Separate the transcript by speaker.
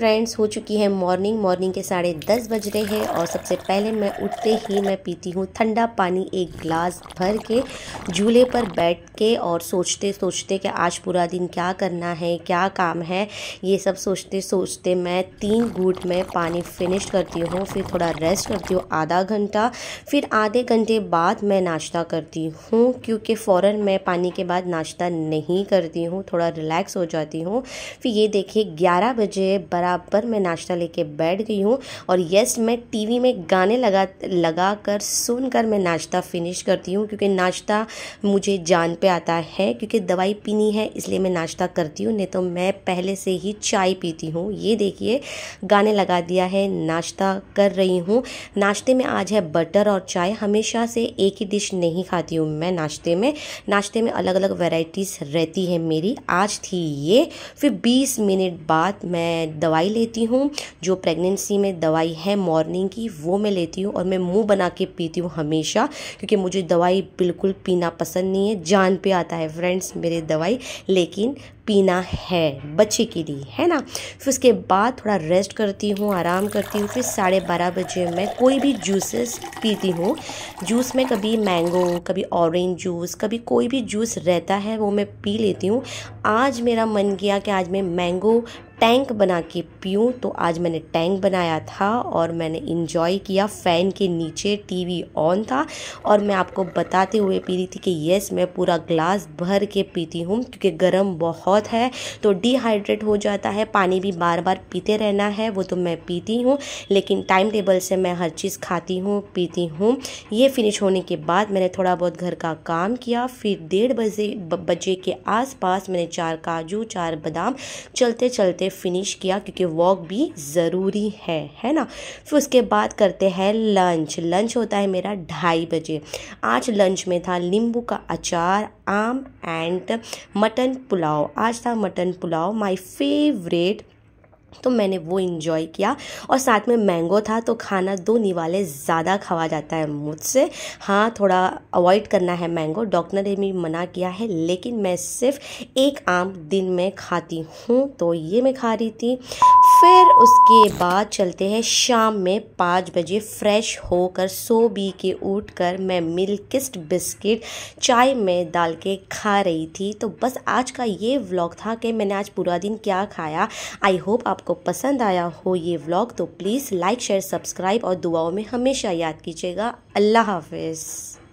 Speaker 1: friends हो चुकी है मॉर्निंग मॉर्निंग के साढ़े दस बज रहे हैं और सबसे पहले मैं उठते ही मैं पीती हूँ ठंडा पानी एक ग्लास भर के झूले पर बैठ के और सोचते सोचते कि आज पूरा दिन क्या करना है क्या काम है ये सब सोचते सोचते मैं तीन घूट में पानी फिनिश करती हूँ फिर थोड़ा रेस्ट करती हूँ आधा घंटा फिर आधे घंटे बाद मैं नाश्ता करती हूँ क्योंकि फ़ौर मैं पानी के बाद नाश्ता नहीं करती हूँ थोड़ा रिलैक्स हो जाती हूँ फिर ये देखिए ग्यारह बजे बरा बराबर मैं नाश्ता लेके बैठ गई हूँ और यस मैं टीवी में गाने लगा लगा कर सुन कर मैं नाश्ता फिनिश करती हूँ क्योंकि नाश्ता मुझे जान पे आता है क्योंकि दवाई पीनी है इसलिए मैं नाश्ता करती हूँ नहीं तो मैं पहले से ही चाय पीती हूँ ये देखिए गाने लगा दिया है नाश्ता कर रही हूँ नाश्ते में आज है बटर और चाय हमेशा से एक ही डिश नहीं खाती हूँ मैं नाश्ते में नाश्ते में अलग अलग वेराइटीज़ रहती है मेरी आज थी ये फिर 20 मिनट बाद मैं दवाई लेती हूँ जो प्रेगनेंसी में दवाई है मॉर्निंग की वो मैं लेती हूँ और मैं मुंह बना के पीती हूँ हमेशा क्योंकि मुझे दवाई बिल्कुल पीना पसंद नहीं है जान पे आता है फ्रेंड्स मेरे दवाई लेकिन पीना है बच्चे के लिए है ना फिर उसके बाद थोड़ा रेस्ट करती हूँ आराम करती हूँ फिर साढ़े बारह बजे मैं कोई भी जूसेस पीती हूँ जूस में कभी मैंगो कभी ऑरेंज जूस कभी कोई भी जूस रहता है वो मैं पी लेती हूँ आज मेरा मन किया कि आज मैं मैंगो टैंक बना के पीऊँ तो आज मैंने टैंक बनाया था और मैंने इन्जॉय किया फ़ैन के नीचे टीवी ऑन था और मैं आपको बताते हुए पी रही थी कि यस मैं पूरा ग्लास भर के पीती हूँ क्योंकि गर्म बहुत है तो डिहाइड्रेट हो जाता है पानी भी बार बार पीते रहना है वो तो मैं पीती हूँ लेकिन टाइम टेबल से मैं हर चीज़ खाती हूँ पीती हूँ ये फिनिश होने के बाद मैंने थोड़ा बहुत घर का काम किया फिर डेढ़ बजे बजे के आसपास मैंने चार काजू चार बादाम चलते चलते फिनिश किया क्योंकि वॉक भी ज़रूरी है है ना फिर उसके बाद करते हैं लंच लंच होता है मेरा ढाई बजे आज लंच में था नींबू का अचार आम एंड मटन पुलाव आज था मटन पुलाव माय फेवरेट तो मैंने वो इन्जॉय किया और साथ में मैंगो था तो खाना दो निवाले ज़्यादा खावा जाता है मुझसे हाँ थोड़ा अवॉइड करना है मैंगो डॉक्टर ने भी मना किया है लेकिन मैं सिर्फ एक आम दिन में खाती हूँ तो ये मैं खा रही थी फिर उसके बाद चलते हैं शाम में पाँच बजे फ्रेश होकर सो भी के उठ कर मैं मिल्किस्ट बिस्किट चाय में डाल के खा रही थी तो बस आज का ये व्लॉग था कि मैंने आज पूरा दिन क्या खाया आई होप आपको पसंद आया हो ये व्लॉग तो प्लीज़ लाइक शेयर सब्सक्राइब और दुआओं में हमेशा याद कीजिएगा अल्लाह हाफिज़